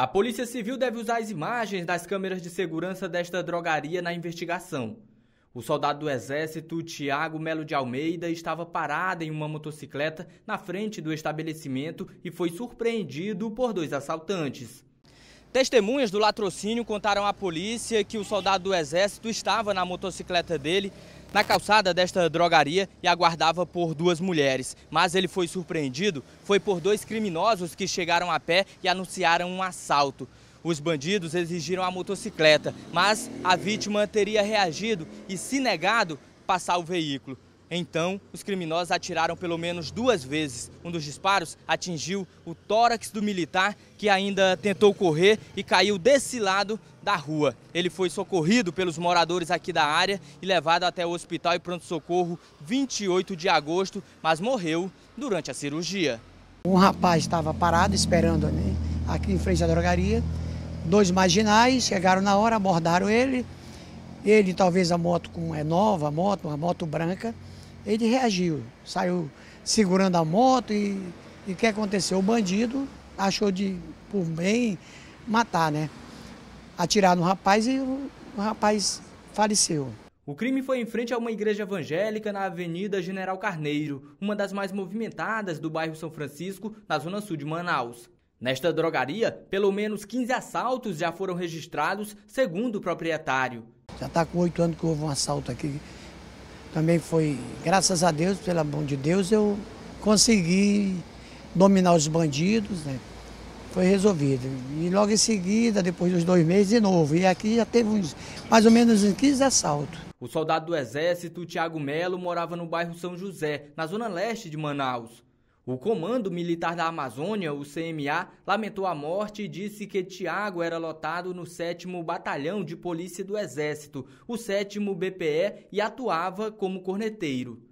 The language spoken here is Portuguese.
A Polícia Civil deve usar as imagens das câmeras de segurança desta drogaria na investigação. O soldado do Exército, Tiago Melo de Almeida, estava parado em uma motocicleta na frente do estabelecimento e foi surpreendido por dois assaltantes. Testemunhas do latrocínio contaram à polícia que o soldado do exército estava na motocicleta dele na calçada desta drogaria e aguardava por duas mulheres. Mas ele foi surpreendido, foi por dois criminosos que chegaram a pé e anunciaram um assalto. Os bandidos exigiram a motocicleta, mas a vítima teria reagido e se negado passar o veículo. Então, os criminosos atiraram pelo menos duas vezes. Um dos disparos atingiu o tórax do militar, que ainda tentou correr e caiu desse lado da rua. Ele foi socorrido pelos moradores aqui da área e levado até o hospital e pronto-socorro 28 de agosto, mas morreu durante a cirurgia. Um rapaz estava parado esperando né, aqui em frente à drogaria. Dois marginais chegaram na hora, abordaram ele. Ele, talvez a moto com, é nova, a moto, uma moto branca ele reagiu, saiu segurando a moto e o que aconteceu? O bandido achou de, por bem, matar, né? Atirar no rapaz e o, o rapaz faleceu. O crime foi em frente a uma igreja evangélica na Avenida General Carneiro, uma das mais movimentadas do bairro São Francisco, na zona sul de Manaus. Nesta drogaria, pelo menos 15 assaltos já foram registrados, segundo o proprietário. Já está com oito anos que houve um assalto aqui também foi, graças a Deus, pela mão de Deus, eu consegui dominar os bandidos, né? Foi resolvido. E logo em seguida, depois dos dois meses, de novo. E aqui já teve uns, mais ou menos uns 15 assaltos. O soldado do Exército, Tiago Melo, morava no bairro São José, na zona leste de Manaus. O Comando Militar da Amazônia, o CMA, lamentou a morte e disse que Tiago era lotado no 7 Batalhão de Polícia do Exército, o 7 BPE, e atuava como corneteiro.